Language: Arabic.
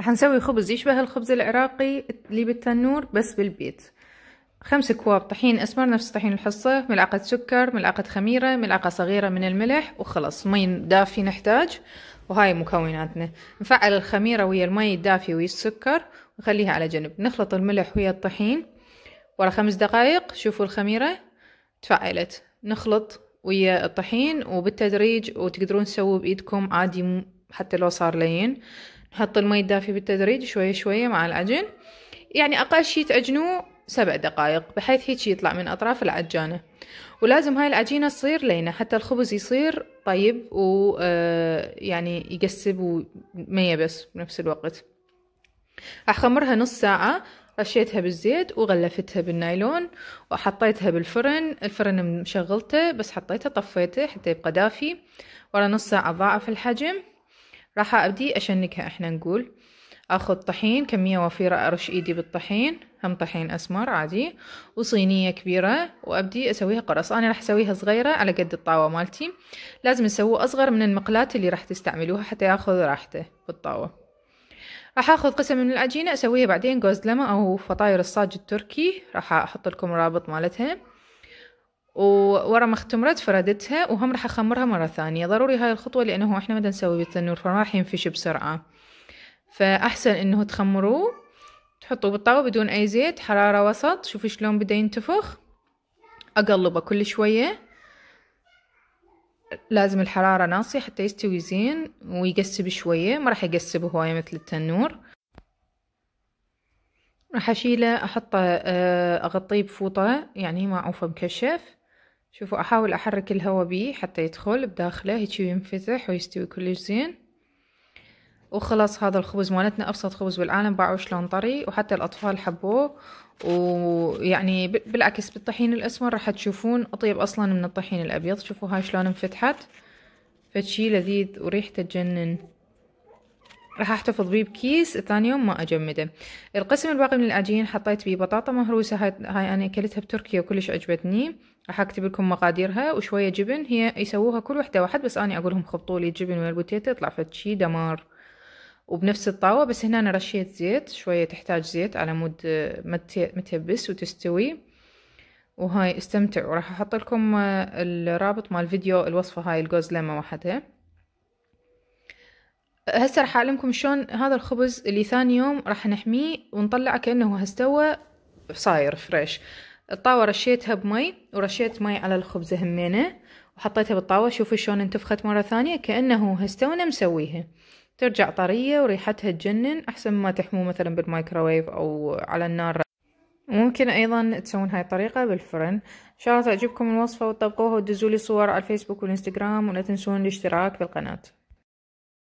راح نسوي خبز يشبه الخبز العراقي اللي بالتنور بس بالبيت خمس كواب طحين أسمر نفس طحين الحصة ملعقة سكر ملعقة خميرة ملعقة صغيرة من الملح وخلص مي دافي نحتاج وهاي مكوناتنا نفعل الخميرة ويا المي الدافي ويا السكر ونخليها على جنب نخلط الملح ويا الطحين ورا خمس دقايق شوفوا الخميرة تفعلت نخلط ويا الطحين وبالتدريج وتقدرون تسووا بإيدكم عادي حتى لو صار لين حط المي الدافي بالتدريج شوية شوية مع العجن يعني أقل شي تعجنوه سبع دقائق بحيث هيك يطلع من أطراف العجانة ولازم هاي العجينة تصير لينة حتى الخبز يصير طيب و آه، يعني يقسب ومية بس بنفس الوقت أخمرها نص ساعة رشيتها بالزيت وغلفتها بالنايلون وحطيتها بالفرن الفرن مشغلته بس حطيته طفيته حتى يبقى دافي ورا نص ساعة ضاعف الحجم راح ابدي اشنكها احنا نقول اخذ طحين كمية وفيرة ارش ايدي بالطحين هم طحين اسمر عادي وصينية كبيرة وابدي اسويها قرص انا راح اسويها صغيرة على قد الطاوة مالتي لازم تسووه اصغر من المقلاة اللي راح تستعملوها حتى ياخذ راحته بالطاوة راح اخذ قسم من العجينة اسويها بعدين جوز لما او فطاير الصاج التركي راح احط لكم رابط مالتها وورا ما اختمرت فردتها وهم راح اخمرها مره ثانيه ضروري هاي الخطوه لانه احنا ما نسوي بالتنور فما راح ينفش بسرعه فاحسن انه تخمروه تحطوه بالطاوه بدون اي زيت حراره وسط شوفوا شلون بدا ينتفخ اقلبه كل شويه لازم الحراره ناصيه حتى يستوي زين ويقسب شويه ما راح يقسب هوايه مثل التنور راح اشيله احطه آه، اغطيه بفوطه يعني ما اعوفه مكشف شوفوا أحاول أحرك الهواء بيه حتى يدخل بداخله هيك ينفتح ويستوي كلش زين وخلاص هذا الخبز مالتنا أبسط خبز بالعالم باعوه شلون طري وحتى الأطفال حبوه ويعني بالعكس بالطحين الأسمر راح تشوفون أطيب أصلا من الطحين الأبيض شوفوا هاي شلون انفتحت فشي لذيذ وريحته تجنن راح احتفظ بيه بكيس ثاني يوم ما اجمده القسم الباقي من العجين حطيت بيه بطاطا مهروسه هاي, هاي انا اكلتها بتركيا وكلش عجبتني راح اكتب لكم مقاديرها وشويه جبن هي يسووها كل وحده واحد بس انا اقول لهم خبطوا لي الجبن ويا البوتيتا يطلع فشي دمار وبنفس الطاوه بس هنا انا رشيت زيت شويه تحتاج زيت على مود ما تهبس وتستوي وهاي استمتعوا راح احط لكم الرابط مال فيديو الوصفه هاي الجوز لما وحدها هسه راح اعلمكم شلون هذا الخبز اللي ثاني يوم راح نحميه ونطلعه كانه هستوى صاير فريش الطاوة رشيتها بمي ورشيت مي على الخبزة همينة وحطيتها بالطاوة شوفوا شلون انتفخت مرة ثانية كأنه هستونا مسويها ترجع طرية وريحتها تجنن أحسن ما تحموه مثلا بالمايكروويف أو على النار وممكن أيضا تسوون هاي الطريقة بالفرن إن شاء الله تعجبكم الوصفة وتطبقوها وتدزولي صور على الفيسبوك والإنستغرام ولا تنسون الاشتراك بالقناة